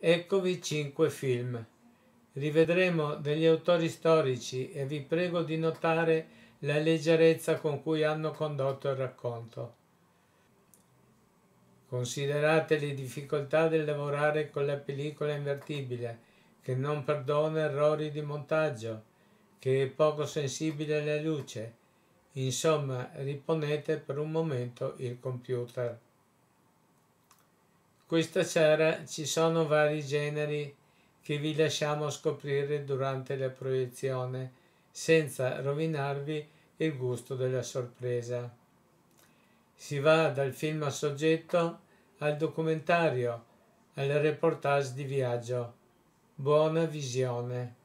Eccovi cinque film. Rivedremo degli autori storici e vi prego di notare la leggerezza con cui hanno condotto il racconto. Considerate le difficoltà del lavorare con la pellicola invertibile, che non perdona errori di montaggio, che è poco sensibile alla luce. Insomma, riponete per un momento il computer. Questa sera ci sono vari generi che vi lasciamo scoprire durante la proiezione, senza rovinarvi il gusto della sorpresa. Si va dal film a soggetto al documentario, al reportage di viaggio. Buona visione!